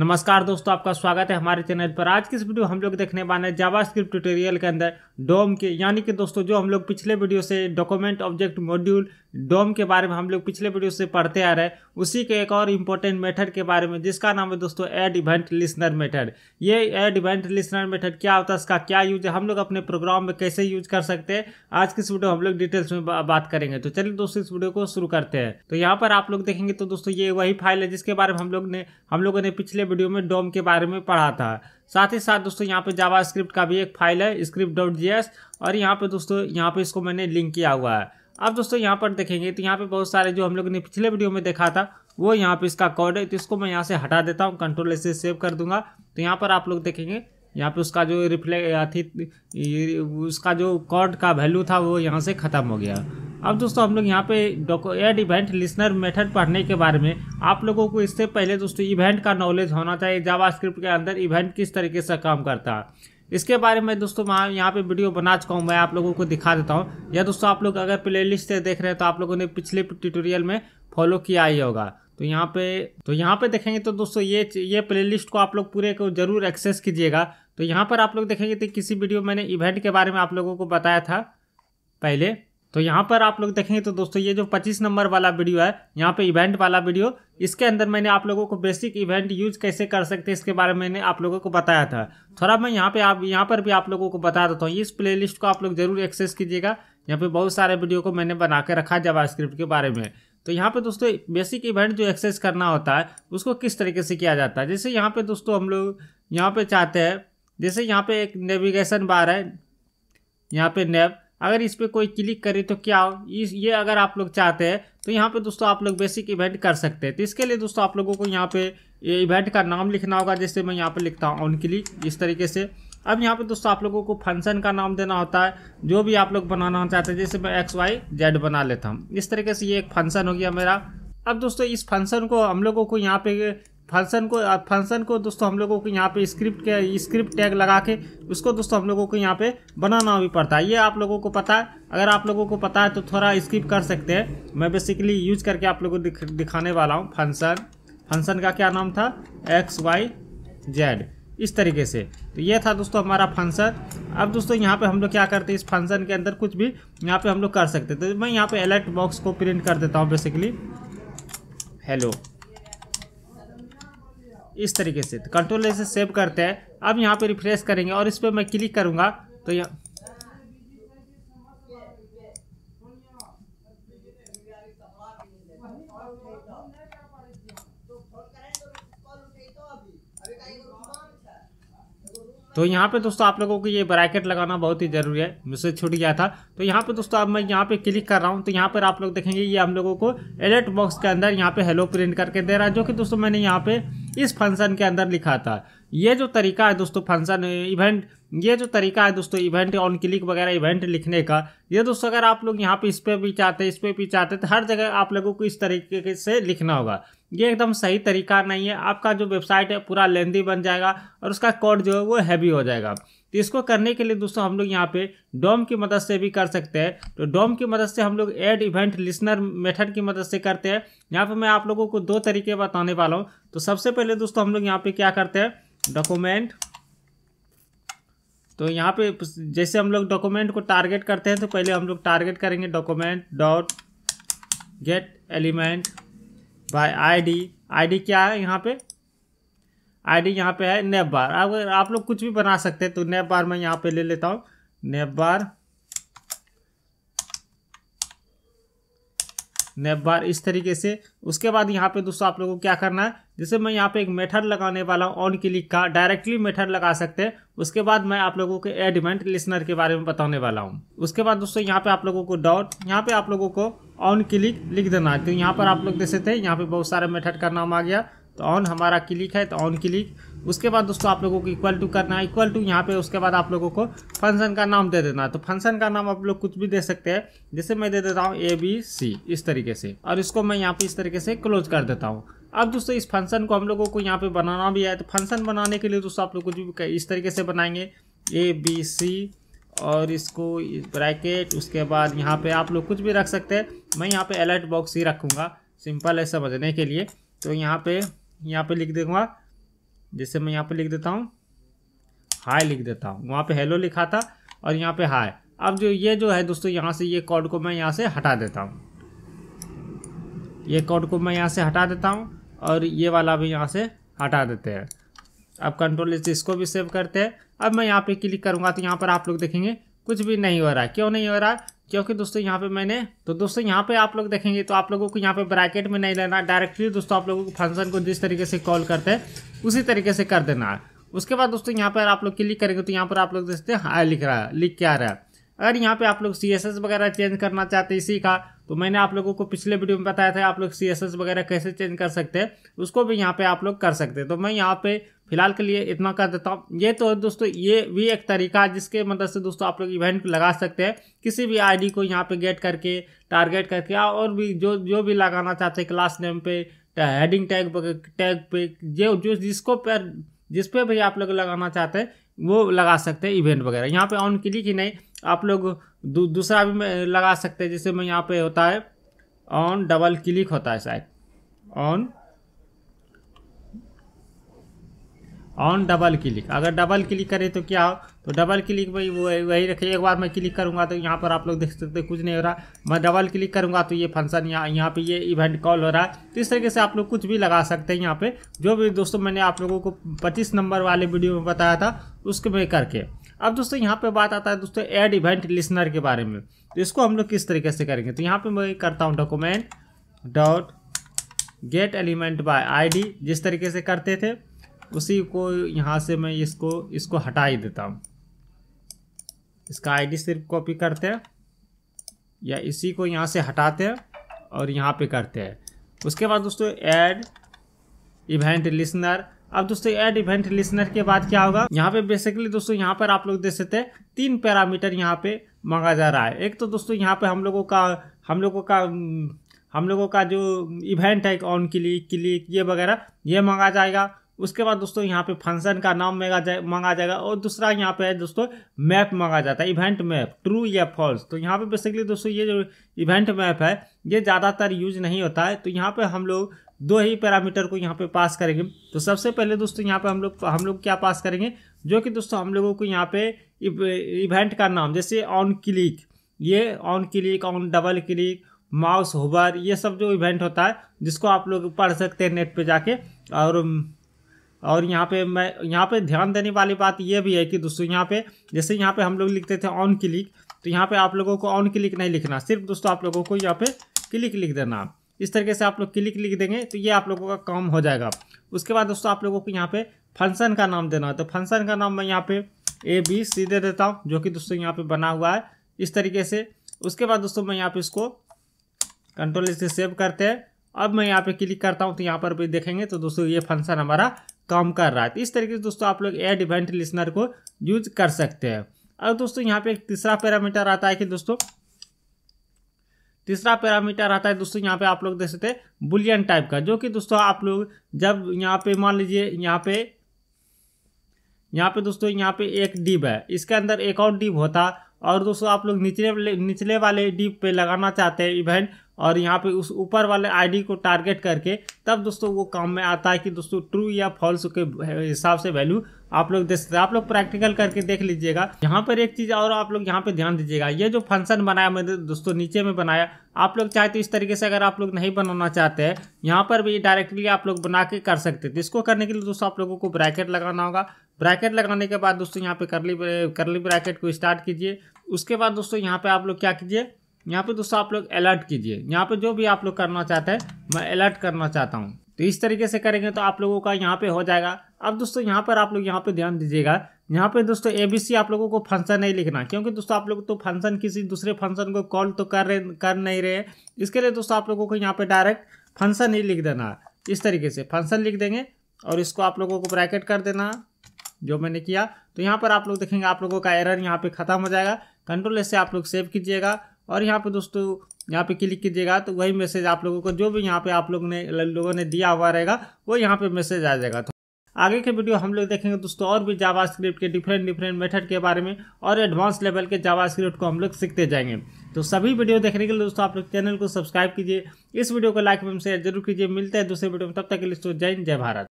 नमस्कार दोस्तों आपका स्वागत है हमारे चैनल पर आज की इस वीडियो हम लोग देखने वाले जावा स्क्रिप्ट ट्यूटोरियल के अंदर डोम के यानी कि दोस्तों जो हम लोग पिछले वीडियो से डॉक्यूमेंट ऑब्जेक्ट मॉड्यूल डोम के बारे में हम लोग पिछले वीडियो से पढ़ते आ रहे हैं उसी के एक और इम्पोर्टेंट मेथड के बारे में जिसका नाम है दोस्तों एड इवेंट लिसनर मेथड ये एड इवेंट लिसनर मेथड क्या होता है इसका क्या यूज है हम लोग अपने प्रोग्राम में कैसे यूज कर सकते हैं आज की इस वीडियो हम लोग डिटेल्स में बा, बात करेंगे तो चलिए दोस्तों इस वीडियो को शुरू करते हैं तो यहाँ पर आप लोग देखेंगे तो दोस्तों ये वही फाइल है जिसके बारे में हम लोग ने हम लोगों ने पिछले वीडियो में डोम के बारे में पढ़ा था साथ ही साथ दोस्तों यहाँ पे जावा स्क्रिप्ट का भी एक फाइल है स्क्रिप्ट डॉट जी एस और यहाँ पे दोस्तों यहाँ पे इसको मैंने लिंक किया हुआ है अब दोस्तों यहाँ पर देखेंगे तो यहाँ पे बहुत सारे जो हम लोग ने पिछले वीडियो में देखा था वो यहाँ पे इसका कोड है तो इसको मैं यहाँ से हटा देता हूँ कंट्रोल ऐसे सेव कर दूंगा तो यहाँ पर आप लोग देखेंगे यहाँ पे उसका जो रिफ्ले उसका जो कॉर्ड का वैल्यू था वो यहाँ से ख़त्म हो गया अब दोस्तों हम लोग यहाँ पे एड इवेंट लिसनर मेथड पढ़ने के बारे में आप लोगों को इससे पहले दोस्तों इवेंट का नॉलेज होना चाहिए जावास्क्रिप्ट के अंदर इवेंट किस तरीके से काम करता है इसके बारे में दोस्तों मैं यहाँ पे वीडियो बना चुका हूँ मैं आप लोगों को दिखा देता हूँ या दोस्तों आप लोग अगर प्लेलिस्ट से देख रहे हैं तो आप लोगों ने पिछले ट्यूटोरियल में फॉलो किया ही होगा तो यहाँ पे तो यहाँ पे देखेंगे तो दोस्तों ये ये प्ले को आप लोग पूरे को जरूर एक्सेस कीजिएगा तो यहाँ पर आप लोग देखेंगे तो किसी वीडियो मैंने इवेंट के बारे में आप लोगों को बताया था पहले तो यहाँ पर आप लोग देखेंगे तो दोस्तों ये जो 25 नंबर वाला वीडियो है यहाँ पे इवेंट वाला वीडियो इसके अंदर मैंने आप लोगों को बेसिक इवेंट यूज कैसे कर सकते हैं इसके बारे में मैंने आप लोगों को बताया था थोड़ा मैं यहाँ पे आप यहाँ पर भी आप लोगों को बता देता हूँ इस प्लेलिस्ट को आप लोग जरूर एक्सेस कीजिएगा यहाँ पे बहुत सारे वीडियो को मैंने बना के रखा स्क्रिप्ट के बारे में तो यहाँ पे दोस्तों बेसिक इवेंट जो एक्सेस करना होता है उसको किस तरीके से किया जाता है जैसे यहाँ पे दोस्तों हम लोग यहाँ पे चाहते हैं जैसे यहाँ पे एक नेविगेशन बार है यहाँ पे नेव अगर इस पर कोई क्लिक करे तो क्या हो इस ये अगर आप लोग चाहते हैं तो यहाँ पे दोस्तों आप लोग बेसिक इवेंट कर सकते हैं तो इसके लिए दोस्तों आप लोगों को यहाँ पे ये इवेंट का नाम लिखना होगा जैसे मैं यहाँ पे लिखता हूँ ऑन क्लिक इस तरीके से अब यहाँ पे दोस्तों आप लोगों को फंक्शन का नाम देना होता है जो भी आप लोग बनाना चाहते हैं जैसे मैं एक्स वाई जेड बना लेता हूँ इस तरीके से ये एक फंक्शन हो गया मेरा अब दोस्तों इस फंक्शन को हम लोगों को यहाँ पे फंक्शन को फंक्शन को दोस्तों हम लोगों को यहाँ पे स्क्रिप्ट के स्क्रिप्ट टैग लगा के उसको दोस्तों हम लोगों को यहाँ पे बनाना भी पड़ता है ये आप लोगों को पता है अगर आप लोगों को पता है तो थोड़ा स्किप कर सकते हैं मैं बेसिकली यूज करके आप लोगों को दिख, दिखाने वाला हूँ फंक्शन फंक्शन का क्या नाम था एक्स वाई जेड इस तरीके से तो ये था दोस्तों हमारा फंक्शन अब दोस्तों यहाँ पे हम लोग क्या करते हैं इस फंक्शन के अंदर कुछ भी यहाँ पे हम लोग कर सकते तो मैं यहाँ पे अलर्ट बॉक्स को प्रिंट कर देता हूँ बेसिकली हेलो इस तरीके से तो कंट्रोल से सेव करते हैं अब यहाँ पे रिफ्रेश करेंगे और इस पर मैं क्लिक करूँगा तो यहाँ तो यहाँ पे दोस्तों आप लोगों को ये ब्रैकेट लगाना बहुत ही ज़रूरी है मुझसे छूट गया था तो यहाँ पे दोस्तों अब मैं यहाँ पे क्लिक कर रहा हूँ तो यहाँ पर आप लोग देखेंगे ये हम लोगों को एलर्ट बॉक्स के अंदर यहाँ पे हेलो प्रिंट करके दे रहा है जो कि दोस्तों मैंने यहाँ पे इस फंक्शन के अंदर लिखा था ये जो तरीका है दोस्तों फंक्शन इवेंट ये जो तरीका है दोस्तों इवेंट ऑन क्लिक वगैरह इवेंट लिखने का ये दोस्तों अगर आप लोग यहाँ पे इस पर भी चाहते हैं इस पर भी चाहते हैं तो हर जगह आप लोगों को इस तरीके से लिखना होगा ये एकदम सही तरीका नहीं है आपका जो वेबसाइट है पूरा लेंदी बन जाएगा और उसका कोड जो है वो हैवी हो जाएगा तो इसको करने के लिए दोस्तों हम लोग यहाँ पे डोम की मदद से भी कर सकते हैं तो डोम की मदद से हम लोग एड इवेंट लिसनर मेथड की मदद से करते हैं यहाँ पे मैं आप लोगों को दो तरीके बताने वाला हूँ तो सबसे पहले दोस्तों हम लोग यहाँ पे क्या करते हैं डॉक्यूमेंट तो यहाँ पे जैसे हम लोग डॉक्यूमेंट को टारगेट करते हैं तो पहले हम लोग टारगेट करेंगे document dot get element by ID ID क्या है यहाँ पे आईडी यहाँ पे है नेब बार अगर आप लोग कुछ भी बना सकते हैं तो नेब बार मैं यहाँ पे ले लेता हूँ नेब बार नेब बार इस तरीके से उसके बाद यहाँ पे दोस्तों आप लोगों को क्या करना है जैसे मैं यहाँ पे एक मेथड लगाने वाला हूँ ऑन क्लिक का डायरेक्टली मेथड लगा सकते हैं उसके बाद मैं आप लोगों के एडमेंट लिसनर के बारे में बताने वाला हूँ उसके बाद दोस्तों यहाँ पे आप लोगों को डॉट यहाँ पे आप लोगों को ऑन क्लिक लिख देना है तो यहाँ पर आप लोग दे सकते हैं यहाँ पे बहुत सारे मेथड का नाम आ गया तो ऑन हमारा क्लिक है तो ऑन क्लिक उसके बाद दोस्तों आप लोगों को इक्वल टू करना है इक्वल टू यहाँ पे उसके बाद आप लोगों को फंक्शन का नाम दे देना है तो फंक्शन का नाम आप लोग कुछ भी दे सकते हैं जैसे मैं दे देता हूँ ए बी सी इस तरीके से और इसको मैं यहाँ पे इस तरीके से क्लोज कर देता हूँ अब दोस्तों इस फंक्शन को हम लोगों को यहाँ पे बनाना भी है तो फंक्शन बनाने के लिए दोस्तों आप लोग कुछ भी इस तरीके से बनाएंगे ए बी सी और इसको ब्रैकेट उसके बाद यहाँ पे आप लोग कुछ भी रख सकते हैं मैं यहाँ पे अलर्ट बॉक्स ही रखूँगा सिंपल है समझने के लिए तो यहाँ पे यहाँ पे लिख दूँगा जैसे मैं यहाँ पे लिख देता हूँ हाय लिख देता हूँ वहाँ पे हेलो लिखा था और यहाँ पे हाय अब जो ये जो है दोस्तों यहाँ से ये कोड को मैं यहाँ से हटा देता हूँ ये कोड को मैं यहाँ से हटा देता हूँ और ये वाला भी यहाँ से हटा देते हैं अब कंट्रोल इसको भी सेव करते हैं अब मैं यहाँ पे क्लिक करूँगा तो यहाँ पर आप लोग देखेंगे कुछ भी नहीं हो रहा क्यों नहीं हो रहा क्योंकि दोस्तों यहाँ पे मैंने तो दोस्तों यहाँ पे आप लोग देखेंगे तो आप लोगों को यहाँ पे ब्रैकेट में नहीं लेना डायरेक्टली दोस्तों आप लोगों को फंक्शन को जिस तरीके से कॉल करते हैं उसी तरीके से कर देना उसके बाद दोस्तों यहाँ पर आप लोग क्लिक करेंगे तो यहाँ पर आप लोग देखते हैं हाँ लिख रहा है लिख के आ रहा है अगर यहाँ पे आप लोग सी वगैरह चेंज करना चाहते हैं इसी का तो मैंने आप लोगों को पिछले वीडियो में बताया था आप लोग सी वगैरह कैसे चेंज कर सकते हैं उसको भी यहाँ पे आप लोग कर सकते हैं तो मैं यहाँ पे फिलहाल के लिए इतना कर देता हूँ ये तो दोस्तों ये भी एक तरीका है जिसके मदद मतलब से दोस्तों आप लोग इवेंट लगा सकते हैं किसी भी आई को यहाँ पे गेट करके टारगेट करके और भी जो जो भी लगाना चाहते हैं क्लास नेम पे हेडिंग टैग टैग पे जो जो जिसको पर जिसपे भी आप लोग लगाना चाहते हैं वो लगा सकते हैं इवेंट वगैरह यहाँ पे ऑन क्लिक ही नहीं आप लोग दू, दूसरा भी लगा सकते हैं जैसे मैं यहाँ पे होता है ऑन डबल क्लिक होता है शायद ऑन ऑन डबल क्लिक अगर डबल क्लिक करें तो क्या हो तो डबल क्लिक भाई वो वही रखे एक बार मैं क्लिक करूँगा तो यहाँ पर आप लोग देख सकते कुछ नहीं हो रहा मैं डबल क्लिक करूँगा तो ये फंक्शन यहाँ यहाँ पे ये इवेंट कॉल हो रहा है तो इस तरीके से आप लोग कुछ भी लगा सकते हैं यहाँ पे जो भी दोस्तों मैंने आप लोगों को पच्चीस नंबर वाले वीडियो में बताया था उसके में करके अब दोस्तों यहाँ पर बात आता है दोस्तों एड इवेंट लिसनर के बारे में तो इसको हम लोग किस तरीके से करेंगे तो यहाँ पर मैं करता हूँ document dot get element by I जिस तरीके से करते थे उसी को यहाँ से मैं इसको इसको हटा ही देता हूँ इसका आईडी सिर्फ कॉपी करते हैं या इसी को यहाँ से हटाते हैं और यहाँ पे करते हैं उसके बाद दोस्तों ऐड इवेंट लिसनर अब दोस्तों ऐड इवेंट लिसनर के बाद क्या होगा यहाँ पे बेसिकली दोस्तों यहाँ पर आप लोग देख सकते हैं तीन पैरामीटर यहाँ पे मांगा जा रहा है एक तो दोस्तों यहाँ पे हम लोगों का हम लोगों का हम लोगों का जो इवेंट है ऑन क्लिक क्लिक ये वगैरह ये मांगा जाएगा उसके बाद दोस्तों यहाँ पे फंक्शन का नाम मांगा जाए मांगा जाएगा और दूसरा यहाँ पे है दोस्तों मैप मांगा जाता है इवेंट मैप ट्रू या फॉल्स तो यहाँ पे बेसिकली दोस्तों ये जो इवेंट मैप है ये ज़्यादातर यूज नहीं होता है तो यहाँ पे हम लोग दो ही पैरामीटर को यहाँ पे पास करेंगे तो सबसे पहले दोस्तों यहाँ पे हम लोग हम लोग क्या पास करेंगे जो कि दोस्तों हम लोगों को यहाँ पे इवेंट का नाम जैसे ऑन क्लिक ये on click on double click mouse hover ये सब जो इवेंट होता है जिसको आप लोग पढ़ सकते हैं नेट पे जाके और और यहाँ पे मैं यहाँ पे ध्यान देने वाली बात ये भी है कि दोस्तों यहाँ पे जैसे यहाँ पे हम लोग लिखते थे ऑन क्लिक तो यहाँ पे आप लोगों को ऑन क्लिक नहीं लिखना सिर्फ दोस्तों आप लोगों को यहाँ पे क्लिक लिख देना इस तरीके से आप लोग क्लिक लिख देंगे तो ये आप लोगों का काम हो जाएगा उसके बाद दोस्तों आप लोगों को यहाँ पे फंक्शन का नाम देना है तो फंक्शन का नाम मैं यहाँ पे ए बी सी दे देता हूँ जो कि दोस्तों यहाँ पे बना हुआ है इस तरीके से उसके बाद दोस्तों मैं यहाँ पे इसको कंट्रोल से सेव करते हैं अब मैं यहाँ पे क्लिक करता हूँ तो यहाँ पर भी देखेंगे तो दोस्तों ये फंक्शन हमारा काम कर रहा है तो इस तरीके से दोस्तों आप लोग एड इवेंट लिसनर को यूज कर सकते हैं और दोस्तों यहाँ पे एक तीसरा पैरामीटर आता है कि दोस्तों तीसरा पैरामीटर आता है दोस्तों यहाँ पे आप लोग देख सकते हैं बुलियन टाइप का जो कि दोस्तों आप लोग जब यहाँ पे मान लीजिए यहाँ पे यहाँ पे दोस्तों यहाँ पे एक डिब है इसके अंदर एक और डिब होता और दोस्तों आप लोग निचले निचले वाले डीप पे लगाना चाहते हैं इवेंट और यहाँ पे उस ऊपर वाले आईडी को टारगेट करके तब दोस्तों वो काम में आता है कि दोस्तों ट्रू या फॉल्स के हिसाब से वैल्यू आप लोग देख सकते हैं आप लोग प्रैक्टिकल करके देख लीजिएगा यहाँ पर एक चीज़ और आप लोग यहाँ पे ध्यान दीजिएगा ये जो फंक्शन बनाया मैंने दोस्तों नीचे में बनाया आप लोग चाहे तो इस तरीके से अगर आप लोग नहीं बनाना चाहते हैं यहाँ पर भी डायरेक्टली आप लोग बना के कर सकते थे तो इसको करने के लिए दोस्तों आप लोगों को ब्रैकेट लगाना होगा ब्रैकेट लगाने के बाद दोस्तों यहाँ पे करली करली ब्रैकेट को स्टार्ट कीजिए उसके बाद दोस्तों यहाँ पे आप लोग क्या कीजिए यहाँ पे दोस्तों आप लोग अलर्ट कीजिए यहाँ पे जो भी आप लोग करना चाहते हैं मैं अलर्ट करना चाहता हूँ तो इस तरीके से करेंगे तो आप लोगों का यहाँ पे हो जाएगा अब दोस्तों यहाँ पर आप लोग यहाँ पे ध्यान दीजिएगा यहाँ पे दोस्तों सी आप लोगों को फंक्शन नहीं लिखना क्योंकि दोस्तों आप लोग तो फंक्शन किसी दूसरे फंक्शन को कॉल तो कर रहे कर नहीं रहे इसके लिए दोस्तों आप लोगों को यहाँ पे डायरेक्ट फंक्शन ही लिख देना इस तरीके से फंक्शन लिख देंगे और इसको आप लोगों को ब्रैकेट कर देना जो मैंने किया तो यहाँ पर आप लोग देखेंगे आप लोगों का एरर यहाँ पे ख़त्म हो जाएगा कंट्रोल से आप लोग सेव कीजिएगा और यहाँ पे दोस्तों यहाँ पे क्लिक कीजिएगा तो वही मैसेज आप लोगों को जो भी यहाँ पे आप लोग ने लोगों ने दिया हुआ रहेगा वो यहाँ पे मैसेज आ जाएगा तो आगे के वीडियो हम लोग देखेंगे दोस्तों और भी जावा स्क्रिप्ट के डिफरेंट डिफरेंट मेथड के बारे में और एडवांस लेवल के जावा स्क्रिप्ट को हम लोग सीखते जाएंगे तो सभी वीडियो देखने के लिए दोस्तों आप लोग चैनल को सब्सक्राइब कीजिए इस वीडियो को लाइक एवं शेयर जरूर कीजिए मिलते हैं दूसरे वीडियो में तब तक के लिए जय हिंद जय भारत